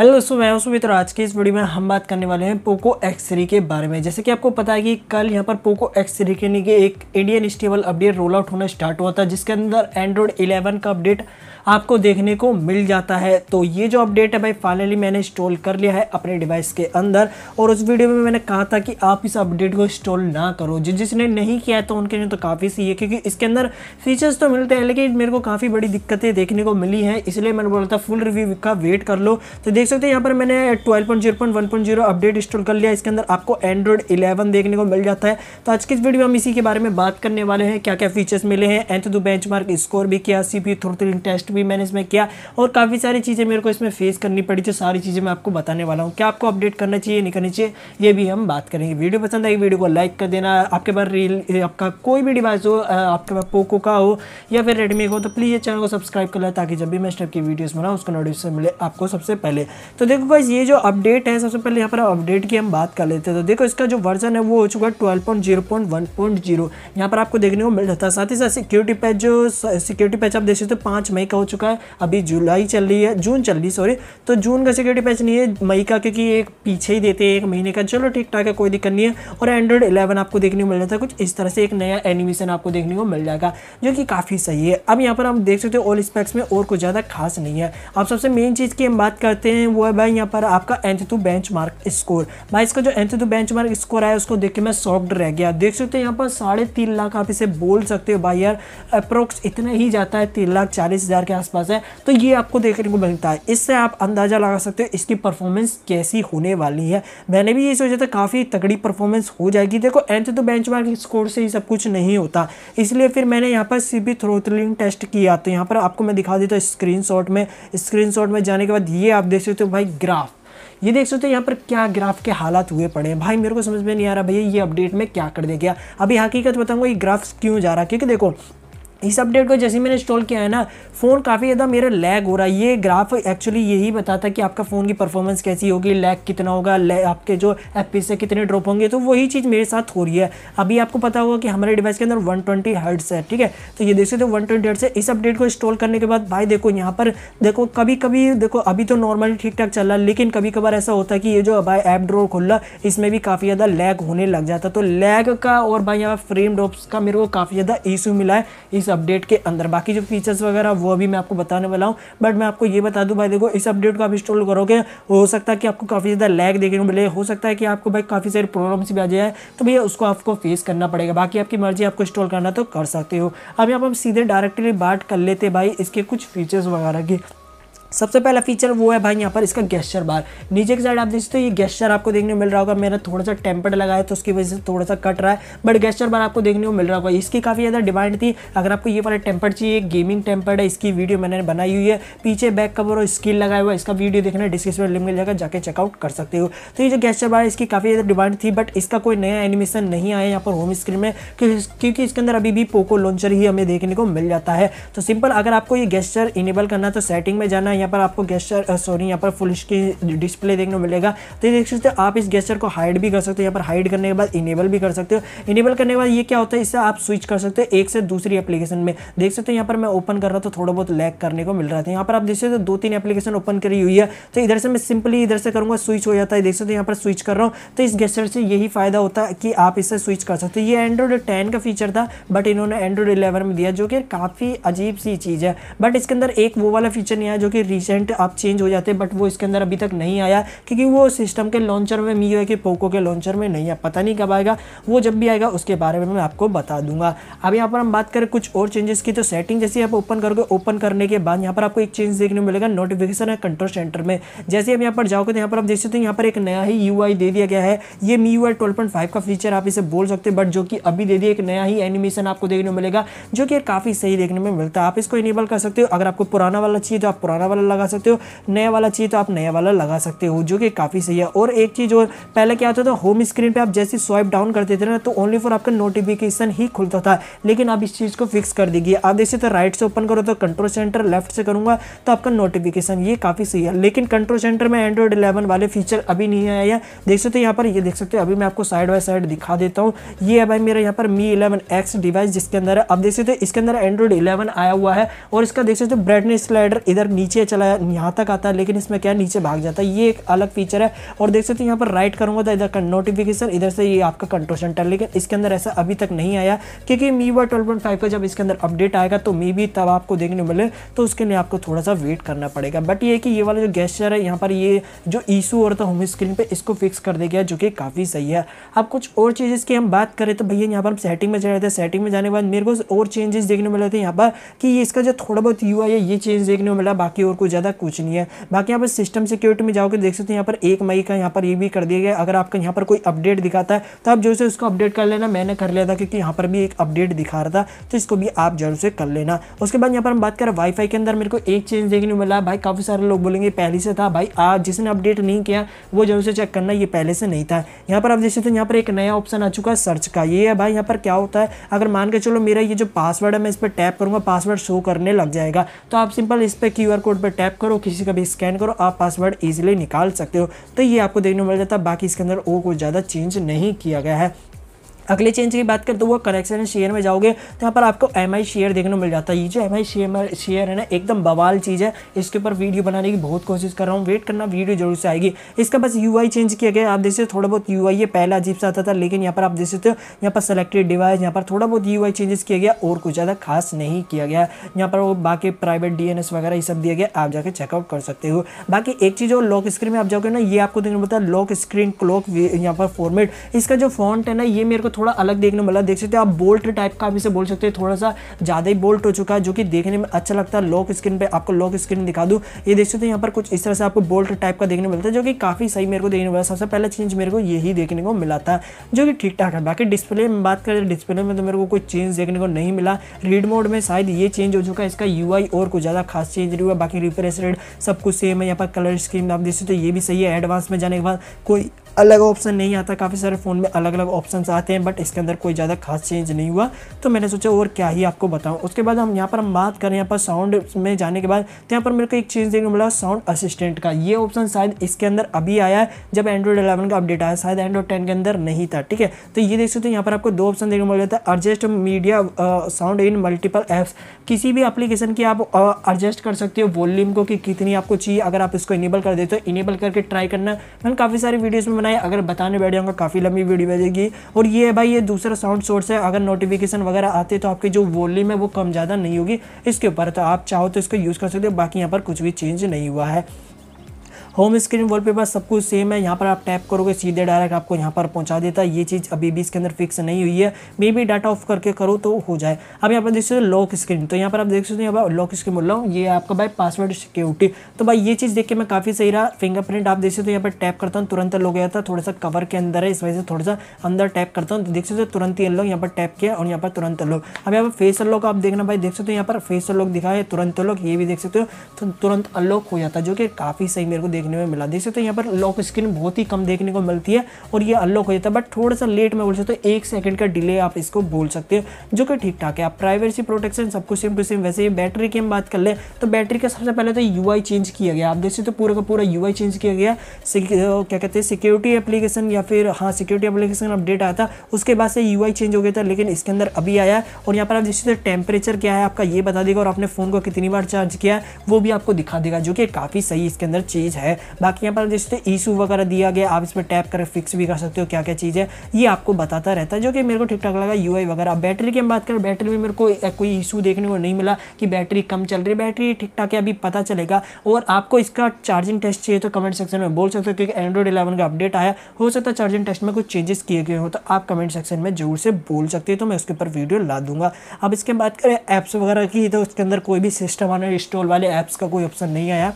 hello दोस्तों मैं हूं सुमित्र आज के इस वीडियो में हम बात करने वाले हैं पोको एक्स थ्री के बारे में जैसे कि आपको पता है कि कल यहां पर पोको एक्स थ्री के लिए एक Indian stable update roll out होना स्टार्ट हुआ था जिसके अंदर एंड्रॉयड 11 का अपडेट आपको देखने को मिल जाता है तो ये जो अपडेट है भाई फाइनली मैंने इंस्टॉल कर लिया है अपने डिवाइस के अंदर और उस वीडियो में मैंने कहा था कि आप इस अपडेट को इंस्टॉल ना करो जिस जिसने नहीं किया तो उनके लिए तो काफ़ी सही है क्योंकि इसके अंदर फीचर्स तो मिलते हैं लेकिन मेरे को काफ़ी बड़ी दिक्कतें देखने को मिली हैं इसलिए मैंने बोला था फुल रिव्यू का वेट कर लो तो देख सकते हैं यहाँ पर मैंने 12.0.1.0 अपडेट इंस्टॉल कर लिया इसके अंदर आपको एंड्रॉइड 11 देखने को मिल जाता है तो आज की इस वीडियो में हम इसी के बारे में बात करने वाले हैं क्या क्या फीचर्स मिले हैं एंथ दो बेंच स्कोर भी किया सी पी थ्रोटलिंग टेस्ट भी मैंने इसमें किया और काफ़ी सारी चीज़ें मेरे को इसमें फेस करनी पड़ी जो सारी चीज़ें मैं आपको बताने वाला हूँ क्या आपको अपडेट करना चाहिए नहीं करनी चाहिए ये भी हम बात करेंगे वीडियो पसंद आई वीडियो को लाइक कर देना आपके पास रील आपका कोई भी डिवाइस हो आपके पास पोको का हो या फिर रेडमी का हो तो प्लीज़ चैनल को सब्सक्राइब कर लें ताकि जब भी मैं इस टाइप की वीडियोज़ बनाऊँ उसका नोटिफिकेशन मिले आपको सबसे पहले तो देखो बस ये जो अपडेट है सबसे पहले यहाँ पर अपडेट की हम बात कर लेते हैं तो देखो इसका जो वर्जन है वो हो चुका है twelve point zero point one point zero यहाँ पर आपको देखने को मिल रहा था साथ ही साथ सिक्योरिटी पैच जो सिक्योरिटी पैच आप देख सकते हो पाँच मई का हो चुका है अभी जुलाई चल रही है जून चल रही है सॉरी तो जून का सिक्योरिटी पैच नहीं है मई का क्योंकि एक पीछे ही देते हैं एक महीने का चलो ठीक ठाक है कोई दिक्कत नहीं है और एंड्रॉइड इलेवन आपको देखने को मिल जाता है कुछ इस तरह से एक नया एनिमेशन आपको देखने को मिल जाएगा जो कि काफ़ी सही है अब यहाँ पर हम देख सकते हो ऑल स्पेक्स में और कुछ ज़्यादा खास नहीं है अब सबसे मेन चीज़ की हम बात करते हैं हैं वो है भाई यहाँ पर आपका AnTuTu benchmark score भाई इसका जो AnTuTu benchmark score आया उसको देख के मैं सॉफ्ट रह गया देख सकते हो यहाँ पर साढ़े तीन लाख आप इसे बोल सकते हो भाई यार अप्रोक्स इतना ही जाता है तीन लाख चालीस हज़ार के आसपास है तो ये आपको देखने को मिलता है इससे आप अंदाज़ा लगा सकते हो इसकी परफॉर्मेंस कैसी होने वाली है मैंने भी ये सोचा था काफ़ी तगड़ी परफॉर्मेंस हो जाएगी देखो एंथ तो बेंच स्कोर से ही सब कुछ नहीं होता इसलिए फिर मैंने यहाँ पर सी बी थ्रोथलिंग टेस्ट किया तो यहाँ पर आपको मैं दिखा देता हूँ स्क्रीन में स्क्रीन में जाने के बाद ये आप देख सकते सकते हो भाई ग्राफ ये देख सकते हो यहाँ पर क्या ग्राफ के हालात हुए पड़े हैं भाई मेरे को समझ में नहीं आ रहा भैया ये अपडेट में क्या कर दिया गया अभी हकीकत बताऊंगा ये ग्राफ क्यों जा रहा है क्योंकि देखो इस अपडेट को जैसे मैंने इंस्टॉल किया है ना फ़ोन काफ़ी ज़्यादा मेरा लैग हो रहा है ये ग्राफ एक्चुअली यही बताता है कि आपका फ़ोन की परफॉर्मेंस कैसी होगी लैग कितना होगा लैग आपके जो एफ से कितने ड्रॉप होंगे तो वही चीज़ मेरे साथ हो रही है अभी आपको पता होगा कि हमारे डिवाइस के अंदर वन ट्वेंटी है ठीक है तो ये देख सकते हो वन ट्वेंटी है इस अपडेट को इंस्टॉल करने के बाद भाई देखो यहाँ पर देखो कभी कभी देखो अभी तो नॉर्मली ठीक ठाक चल रहा है लेकिन कभी कभार ऐसा होता है कि ये जो भाई ऐप ड्रॉ खुल रहा इसमें भी काफ़ी ज़्यादा लैग होने लग जाता तो लैग का और भाई यहाँ फ्रेम ड्रॉप्स का मेरे को काफ़ी ज़्यादा इशू मिला है इस अपडेट के अंदर बाकी जो फीचर्स वगैरह वो अभी मैं आपको बताने वाला हूँ बट मैं आपको ये बता दूँ भाई देखो इस अपडेट को आप इंस्टॉल करोगे हो सकता है कि आपको काफ़ी ज़्यादा लैग देखने को मिले हो सकता है कि आपको भाई काफ़ी सारी प्रॉब्लम्स भी आ जाए तो भैया उसको आपको फेस करना पड़ेगा बाकी आपकी मर्जी आपको इंस्टॉल करना तो कर सकते हो अब यहाँ पर हम सीधे डायरेक्टली बात कर लेते भाई इसके कुछ फीचर्स वगैरह की सबसे पहला फीचर वो है भाई यहाँ पर इसका गेस्चर बार नीचे की साइड आप देखते हो ये गेस्चर आपको देखने को मिल रहा होगा मेरा थोड़ा सा टेम्पर्ड लगा है तो उसकी वजह से थोड़ा सा कट रहा है बट गेस्चर बार आपको देखने को मिल रहा होगा इसकी काफ़ी ज़्यादा डिमांड थी अगर आपको ये वाला टेम्पर्ड चाहिए गेमिंग टेम्पर्ड है इसकी वीडियो मैंने बनाई हुई है पीछे बैक कवर और स्किल लगाया हुआ इसका वीडियो देखना डिस्क्रिप्शन में लिंक मिल जाएगा जाकर चेकआउट कर सकते हो तो ये जो गेस्चर बार इसकी काफ़ी ज़्यादा डिमांड थी बट इसका कोई नया एनिमेशन नहीं आया यहाँ पर होम स्क्रीन में क्योंकि इसके अंदर अभी भी पोको लॉन्चर ही हमें देखने को मिल जाता है तो सिंपल अगर आपको ये गेस्चर इनेबल करना तो सेटिंग में जाना यहाँ पर आपको गेस्टर सॉरी uh, यहाँ पर फुल स्क्रीन डिस्प्ले देखने को मिलेगा तो ये देख सकते हो आप इस गेस्टर को हाइड भी कर सकते हो यहाँ पर हाइड करने के बाद इनेबल भी कर सकते हो इनेबल करने के बाद ये क्या होता है इससे आप स्विच कर सकते हो एक से दूसरी एप्लीकेशन में देख सकते हो यहाँ पर मैं ओपन कर रहा था थोड़ा बहुत लैक करने को मिल रहा था यहाँ पर आप देख सकते हो दो तीन एप्लीकेशन ओपन करी हुई है तो इधर से मैं सिंपली इधर से करूँगा स्विच हो जाता है देख सकते हो यहाँ पर स्विच कर रहा हूँ तो इस गेस्टर से यही फ़ायदा होता है कि आप इससे स्विच कर सकते हो ये एंड्रॉइड टेन का फीचर था बट इन्होंने एंड्रॉइड इलेवन में दिया जो कि काफ़ी अजीब सी चीज़ है बट इसके अंदर एक वो वाला फीचर नहीं आया जो कि रिसेंट आप चेंज हो जाते बट वो इसके अंदर अभी तक नहीं आया क्योंकि वो सिस्टम के लॉन्चर में मी कि पोको के लॉन्चर में नहीं है पता नहीं कब आएगा वो जब भी आएगा उसके बारे में मैं आपको बता दूंगा अब यहाँ पर हम बात करें कुछ और चेंजेस की तो सेटिंग जैसे आप ओपन करोगे ओपन करने के बाद यहाँ पर आपको एक चेंज देखने को मिलेगा नोटिफिकेशन है कंट्रोल सेंटर में जैसे आप यहाँ पर जाओगे तो यहाँ पर आप देख सकते हो यहाँ पर एक नया ही यू दे दिया गया है ये मी यू का फीचर आप इसे बोल सकते बट जो कि अभी दे दिया एक नया ही एनिमेशन आपको देखने को मिलेगा जो कि काफ़ी सही देखने में मिलता है आप इसको इनेबल कर सकते हो अगर आपको पुराना वाला चाहिए तो आप पुराना वाला वाला लगा सकते हो नया वाला चाहिए तो आप नया वाला लगा सकते हो जो कि काफ़ी सही है और एक चीज़ और पहले क्या होता था होम स्क्रीन पर आप जैसे स्वाइप डाउन करते थे ना तो ओनली फॉर आपका नोटिफिकेशन ही खुलता था लेकिन आप इस चीज़ को फिक्स कर दीजिए आप जैसे तो राइट से ओपन करो तो कंट्रोल सेंटर लेफ्ट से करूँगा तो आपका नोटिफिकेशन ये काफ़ी सही है लेकिन कंट्रोल सेंटर में एंड्रॉइड इलेवन वाले फीचर अभी नहीं आया है देख सकते हो यहाँ पर ये देख सकते हो अभी मैं आपको साइड बाय साइड दिखा देता हूँ ये है भाई मेरा यहाँ पर मी इलेवन एक्स डिवाइस जिसके अंदर है अब देख सकते हो इसके अंदर एंड्रॉइड इलेवन आया हुआ है और इसका देख सकते हो ब्राइटनेस स्लाइडर इधर नीचे चला यहाँ तक आता है लेकिन इसमें क्या नीचे भाग जाता है ये एक अलग फीचर है और देख सकते हैं यहाँ पर राइट करूँगा तो इधर नोटिफिकेशन इधर से ये आपका कंट्रोल सेंटर लेकिन इसके अंदर ऐसा अभी तक नहीं आया क्योंकि मी वा ट्वेल्व का जब इसके अंदर अपडेट आएगा तो मे भी तब आपको देखने मिले तो उसके लिए आपको थोड़ा सा वेट करना पड़ेगा बट ये कि ये वाला जो गेस्चर है यहाँ पर ये जो इशू हो रहा था होम स्क्रीन पर इसको फिक्स कर दिया गया जो कि काफ़ी सही है अब कुछ और चीज़ की हम बात करें तो भैया यहाँ पर हम सेटिंग में जा रहे थे सेटिंग में जाने के बाद मेरे को और चेंजेस देखने मिले थे यहाँ पर कि इसका जो थोड़ा बहुत यू है ये चेंज देखने को मिला बाकी और कुछ ज़्यादा कुछ नहीं है बाकी यहाँ पर सिस्टम सिक्योरिटी में जाओगे देख सकते यहाँ पर एक मई का यहाँ पर ये भी कर दिया गया अगर आपका यहाँ पर कोई अपडेट दिखाता है तो आप जो है उसको अपडेट कर लेना मैंने कर लिया था क्योंकि यहाँ पर भी एक अपडेट दिखा रहा था तो इसको भी आप जरूर से कर लेना उसके बाद यहाँ पर हम बात करें वाईफाई के अंदर मेरे को एक चेंज देखने को मिला भाई काफ़ी सारे लोग बोलेंगे पहले से था भाई आज जिसने अपडेट नहीं किया वो जरूर से चेक करना ये पहले से नहीं था यहाँ पर आप देख सकते हैं यहाँ पर एक नया ऑप्शन आ चुका है सर्च का ये है भाई यहाँ पर क्या होता है अगर मान के चलो मेरा ये जो पासवर्ड है मैं इस पर टैप करूँगा पासवर्ड शो करने लग जाएगा तो आप सिंपल इस पर क्यू कोड पासवर्ड पर टैप करो किसी का भी स्कैन करो आप पासवर्ड ईजिली निकाल सकते हो तो ये आपको देखने को मिल जाता है बाकी इसके अंदर ओ को ज़्यादा चेंज नहीं किया गया है अगले चेंज की बात करते तो वो करेक्शन शेयर में जाओगे तो यहाँ पर आपको एम शेयर देखने को मिल जाता है ये जो एम शेयर शेयर है ना एकदम बवाल चीज़ है इसके ऊपर वीडियो बनाने की बहुत कोशिश कर रहा हूँ वेट करना वीडियो जरूर से आएगी इसका बस यू चेंज किया गया आप देख सकते थोड़ा बहुत यू ये पहला अजीब सा आता था लेकिन यहाँ पर आप देख सकते हो यहाँ पर सेलेक्टेड डिवाइस यहाँ पर थोड़ा बहुत यू चेंजेस किया गया और कुछ ज़्यादा खास नहीं किया गया यहाँ पर वो बाकी प्राइवेट डी वगैरह ये सब दिया गया आप जाकर चेकआउट कर सकते हो बाकी एक चीज़ और लॉक स्क्रीन में आप जाओगे ना ये आपको देखने को मिलता है लॉक स्क्रीन क्लॉक यहाँ पर फॉर्मेट इसका जो फॉन्ट है ना ये मेरे को थोड़ा अलग देखने मिला देख सकते हैं आप बोल्ट टाइप का भी इसे बोल सकते हैं थोड़ा सा ज़्यादा ही बोल्ट हो चुका है जो कि देखने में अच्छा लगता है लॉक स्क्रीन पर आपको लॉक स्क्रीन दिखा दूँ ये देख सकते हैं यहाँ पर कुछ इस तरह से आपको बोल्ट टाइप का देखने मिलता है जो कि काफ़ी सही मेरे को देखने मिला सबसे पहला चेंज मेरे को यही देखने को मिला था जो कि ठीक ठाक है बाकी डिस्प्ले में बात करें डिस्प्ले में तो मेरे को कोई चेंज देखने को नहीं मिला रीड मोड में शायद ये चेंज हो चुका है इसका यू और कुछ ज़्यादा खास चेंज नहीं हुआ बाकी रिफ्रेश रेट सब कुछ सेम है यहाँ पर कलर स्क्रीन आप देख सकते हो ये भी सही है एडवांस में जाने के बाद कोई अलग ऑप्शन नहीं आता काफ़ी सारे फ़ोन में अलग अलग ऑप्शन आते हैं बट इसके अंदर कोई ज़्यादा खास चेंज नहीं हुआ तो मैंने सोचा और क्या ही आपको बताऊँ उसके बाद हम यहाँ पर हम बात करें यहाँ पर साउंड में जाने के बाद तो यहाँ पर मेरे को एक चीज़ देखने को मिला साउंड असिस्टेंट का ये ऑप्शन शायद इसके अंदर अभी आया जब एंड्रॉइड एलेवन का अपडेट आया शायद एंड्रॉइड टेन के अंदर नहीं था ठीक है तो ये देख सकते यहाँ पर आपको दो ऑप्शन देखने को मिल जाता है adjust media sound in multiple apps किसी भी अपलीकेशन की आप एडजस्ट कर सकते हो वॉल्यूम को कि कितनी आपको चाहिए अगर आप इसको इनेबल कर देते हो इनेबल तो करके ट्राई करना मैंने काफ़ी सारी वीडियोज़ में बनाए अगर बताने बैठ जाऊँगा काफ़ी लंबी वीडियो बजेगी जाएगी और ये है भाई ये दूसरा साउंड सोर्स है अगर नोटिफिकेशन वगैरह आते तो आपकी जो वॉल्यूम है वो कम ज़्यादा नहीं होगी इसके ऊपर तो आप चाहो तो इसको यूज़ कर सकते हो बाकी यहाँ पर कुछ भी चेंज नहीं हुआ है होम स्क्रीन वॉलपेपर सब कुछ सेम है यहाँ पर आप टैप करोगे सीधे डायरेक्ट आपको यहाँ पर पहुँचा देता है ये चीज़ अभी भी इसके अंदर फिक्स नहीं हुई है मे बी डाटा ऑफ करके करो तो हो जाए अब यहाँ पर देख सकते हो लॉक स्क्रीन तो यहाँ पर आप देख सकते हो लॉक स्क्रीन बोल रहा हूँ ये आपका भाई पासवर्ड सिक्योरिटी तो भाई ये चीज़ देख के मैं काफ़ी सही रहा फिंगरप्रिंट आप देख सकते हो यहाँ पर टैप करता हूँ तुरंत लोग गया था थोड़ा सा कवर के अंदर है इस वजह से थोड़ा सा अंदर टैप करता हूँ तो देख सकते हो तुरंत ही लोग यहाँ पर टैप किया और यहाँ पर तुरंत लोग अब यहाँ पर फेस लॉक आप देखना भाई देख सकते हो यहाँ पर फेस लॉक दिखाया तुरंत लोग ये भी देख सकते हो तो तुरंत अनलॉक हो जाता है जो कि काफ़ी सही मेरे को देख देखने में मिला देख सकते हैं यहाँ पर लॉक स्क्रीन बहुत ही कम देखने को मिलती है और ये अनलॉक हो जाता है बट थोड़ा सा लेट में बोल सकते हो एक सेकंड का डिले आप इसको बोल सकते हो जो कि ठीक ठाक है आप प्राइवेसी प्रोटेक्शन सब कुछ सेम टू सेम वैसे ही बैटरी की हम बात कर ले तो बैटरी का सबसे पहले तो यू चेंज किया गया आप देख सकते हो पूरा का पूरा यू चेंज किया गया क्या कहते हैं सिक्योरिटी एप्लीकेशन या फिर हाँ सिक्योरिटी एप्लीकेशन अपडेट आया था उसके बाद से यू चेंज हो गया था लेकिन इसके अंदर अभी आया और यहाँ पर आप देख सकते हो टेम्परेचर क्या है आपका ये बता देगा और आपने फ़ोन को कितनी बार चार्ज किया है वो भी आपको दिखा देगा जो कि काफ़ी सही इसके अंदर चीज़ है है बाकी यहाँ पर जैसे ईशू वगैरह दिया गया आप इसमें टैप कर फिक्स भी कर सकते हो क्या क्या चीज़ है ये आपको बताता रहता है जो कि मेरे को ठीक ठाक लगा यू वगैरह बैटरी की हम बात करें बैटरी में मेरे को कोई इशू देखने को नहीं मिला कि बैटरी कम चल रही है बैटरी ठीक ठाक है अभी पता चलेगा और आपको इसका चार्जिंग टेस्ट चाहिए तो कमेंट सेक्शन में बोल सकते हो क्योंकि एंड्रॉइड इलेवन का अपडेट आया हो सकता है चार्जिंग टेस्ट में कुछ चेंजेस किए गए हो तो आप कमेंट सेक्शन में जरूर से बोल सकते हो तो मैं उसके ऊपर वीडियो ला दूंगा अब इसके बात करें ऐप्स वगैरह की तो उसके अंदर कोई भी सिस्टम आने इंस्टॉल वाले ऐप्स का कोई ऑप्शन नहीं आया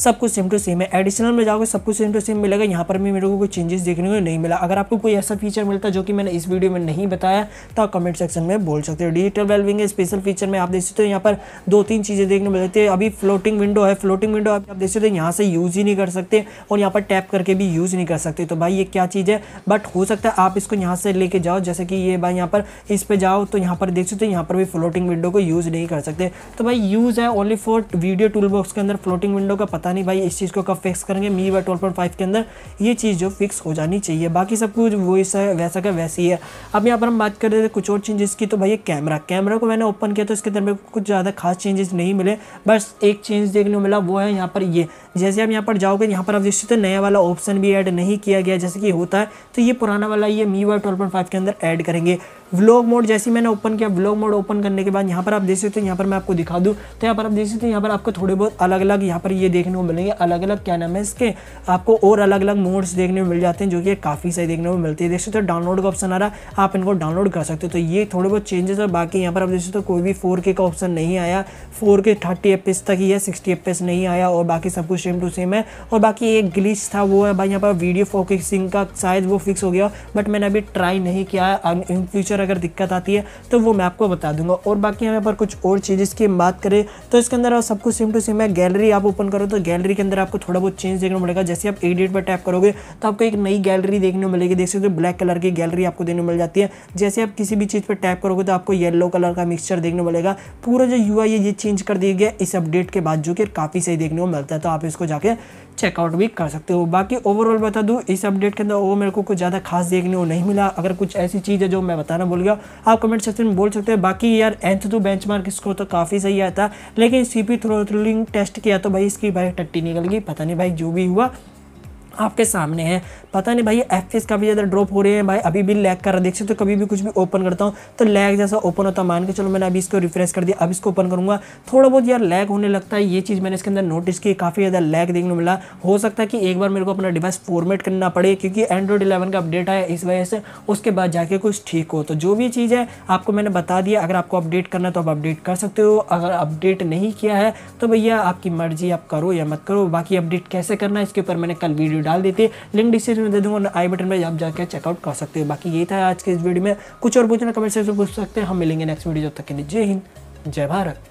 सब कुछ सेम टू सेम है एडिशनल में जाओगे सब कुछ सेम टू सेम मिलेगा यहाँ पर भी मेरे को कोई चेंजेस देखने को नहीं मिला अगर आपको कोई ऐसा फीचर मिलता जो कि मैंने इस वीडियो में नहीं बताया तो आप कमेंट सेक्शन में बोल सकते हो डिजिटल वेलविंग स्पेशल फीचर में आप देख सकते हो यहाँ पर दो तीन चीज़ें देखने मिल मिलती है अभी फ्लोटिंग विंडो है फ्लोटिंग विंडो आप देख सकते हो यहाँ से यूज़ ही नहीं कर सकते और यहाँ पर टैप करके भी यूज़ नहीं कर सकते तो भाई ये क्या चीज़ है बट हो सकता है आप इसको यहाँ से लेके जाओ जैसे कि ये भाई यहाँ पर इस पर जाओ तो यहाँ पर देख सकते हो यहाँ पर भी फ्लोटिंग विंडो को यूज़ नहीं कर सकते तो भाई यूज़ है only for video tool box के अंदर फ्लोटिंग विंडो का पता पता नहीं भाई इस चीज़ को कब फिक्स करेंगे Mi Y twelve point five के अंदर ये चीज़ जो फिक्स हो जानी चाहिए बाकी सब कुछ वैसा है वैसा का वैसी है अब यहाँ पर हम बात कर रहे थे कुछ और चेंजेस की तो भाई कैमरा कैमरा को मैंने ओपन किया तो इसके अंदर मेरे कुछ ज़्यादा खास चेंजेस नहीं मिले बस एक चेंज देखने को मिला वो है यहाँ पर ये जैसे आप यहाँ पर जाओगे यहाँ पर अब देखते तो नया वाला ऑप्शन भी ऐड नहीं किया गया जैसे कि होता है तो ये पुराना वाला ये Mi Y twelve point five के अंदर ऐड करेंगे व्लॉग मोड जैसे मैंने ओपन किया व्लॉग मोड ओपन करने के बाद यहाँ पर आप देख सकते हो यहाँ पर मैं आपको दिखा दूँ तो यहाँ पर आप देख सकते हो यहाँ पर आपको थोड़े बहुत अलग अलग यहाँ पर ये देखने को मिलेंगे अलग अलग क्या नाम है इसके आपको और अलग अलग मोड्स देखने को मिल जाते हैं जो कि काफ़ी सही देखने को मिलती है देख सकते हो डाउनलोड का ऑप्शन आ रहा है आप इनको डाउनलोड कर सकते हो तो ये थोड़े बहुत चेंजेस और बाकी यहाँ पर आप देख सकते हो कोई भी फोर का ऑप्शन नहीं आया फोर के थर्टी एफ तक ही है सिक्सटी एफ नहीं आया और बाकी सब कुछ सेम टू सेम है और बाकी एक ग्लिच था वो है भाई यहाँ पर वीडियो फोकसिंग का शायद वो फिक्स हो गया बट मैंने अभी ट्राई नहीं किया है इन फ्यूचर अंदर अगर दिक्कत आती है तो वो मैं आपको बता दूंगा और बाकी हम यहाँ पर कुछ और चीज़ की बात करें तो इसके अंदर सब कुछ सेम टू सेम है गैलरी आप ओपन करो तो गैलरी के अंदर आपको थोड़ा बहुत चेंज देखने मिलेगा जैसे आप एडिट पर टैप करोगे तो आपको एक नई गैलरी देखने मिलेगी देख सकते हो ब्लैक कलर की गैलरी आपको देखने मिल जाती है जैसे आप किसी भी चीज़ पर टैप करोगे तो आपको येलो कलर का मिक्सचर देखने मिलेगा पूरा जो यू है ये चेंज कर दिया गया इस अपडेट के बाद जो कि काफ़ी सही देखने को मिलता है तो आप इसको जाके चेकआउट भी कर सकते हो बाकी ओवरऑल बता दूँ इस अपडेट के अंदर वो मेरे को कुछ ज़्यादा खास देखने को नहीं मिला अगर कुछ ऐसी चीज़ है जो मैं बताना भूल गया आप कमेंट सेक्शन में बोल सकते हैं बाकी यार एंथ टू बेंच मार्क इसको तो काफ़ी सही आया था लेकिन सी पी थ्रोलिंग टेस्ट किया तो भाई इसकी भाई टट्टी निकल गई पता नहीं भाई जो भी हुआ आपके सामने है पता नहीं भाई एफ एस काफ़ी ज़्यादा ड्रॉप हो रहे हैं भाई अभी भी लैग कर रहा देख सकते हो तो कभी भी कुछ भी ओपन करता हूँ तो लैग जैसा ओपन होता मान के चलो मैंने अभी इसको रिफ्रेश कर दिया अब इसको ओपन करूँगा थोड़ा बहुत यार लैग होने लगता है ये चीज़ मैंने इसके अंदर नोटिस की काफ़ी ज़्यादा लैग देखने मिला हो सकता है कि एक बार मेरे को अपना डिवाइस फॉर्मेट करना पड़े क्योंकि एंड्रॉइड इलेवन का अपडेट आया इस वजह से उसके बाद जाके कुछ ठीक हो तो जो भी चीज़ है आपको मैंने बता दिया अगर आपको अपडेट करना है तो आप अपडेट कर सकते हो अगर अपडेट नहीं किया है तो भैया आपकी मर्जी आप करो या मत करो बाकी अपडेट कैसे करना है इसके ऊपर मैंने कल वीडियो वीडियो डाल देते है लिंक डिस्क्रिप्शन में दे दूँगा आई बटन पर आप जाकर चेकआउट कर सकते हो बाकी यही था आज के इस वीडियो में कुछ और पूछना कमेंट से पूछ सकते हैं हम मिलेंगे नेक्स्ट वीडियो जब तक के लिए जय हिंद जय भारत